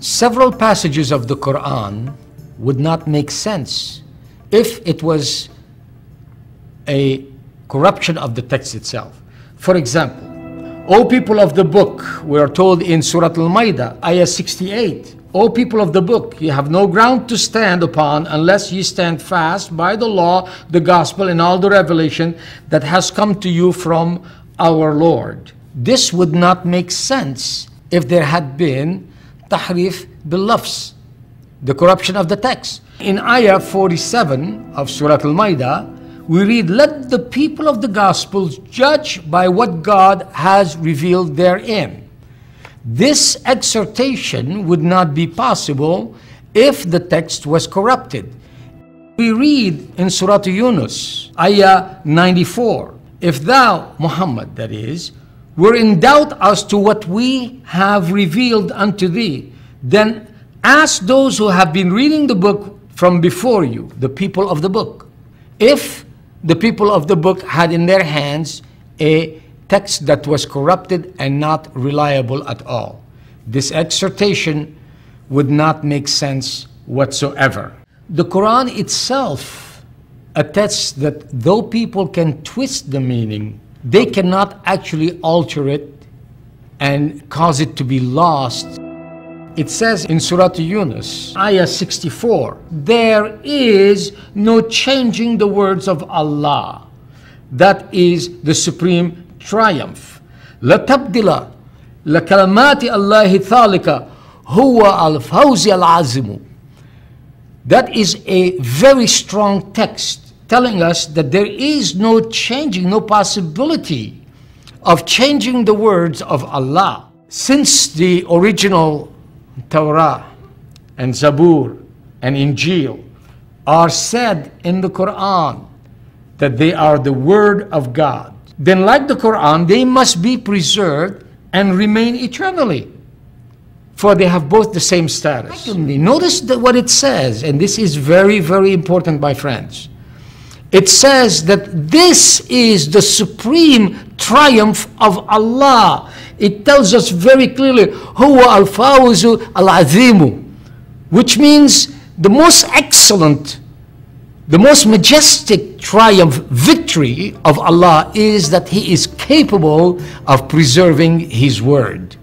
Several passages of the Quran would not make sense if it was a corruption of the text itself. For example, O people of the book, we are told in Surah Al-Maidah, Ayah 68, O people of the book, you have no ground to stand upon unless ye stand fast by the law, the gospel, and all the revelation that has come to you from our Lord. This would not make sense if there had been tahrif bil the corruption of the text. In ayah 47 of Surah Al-Ma'idah, we read, Let the people of the Gospels judge by what God has revealed therein. This exhortation would not be possible if the text was corrupted. We read in Surah Yunus, Ayah 94, If thou, Muhammad, that is, were in doubt as to what we have revealed unto thee, then ask those who have been reading the book from before you, the people of the book. If the people of the book had in their hands a text that was corrupted and not reliable at all, this exhortation would not make sense whatsoever. The Quran itself attests that though people can twist the meaning they cannot actually alter it and cause it to be lost. It says in Surah Yunus, Ayah 64, there is no changing the words of Allah. That is the supreme triumph. لا تبدل لكلمات الله ذلك هو الفوز العظيم. That is a very strong text telling us that there is no changing, no possibility of changing the words of Allah. Since the original Torah and Zabur and Injil are said in the Quran that they are the Word of God, then, like the Quran, they must be preserved and remain eternally. For they have both the same status. Secondly, notice what it says, and this is very, very important, my friends it says that this is the supreme triumph of Allah. It tells us very clearly, Huwa al fawzu al azimu, which means the most excellent, the most majestic triumph, victory of Allah is that He is capable of preserving His word.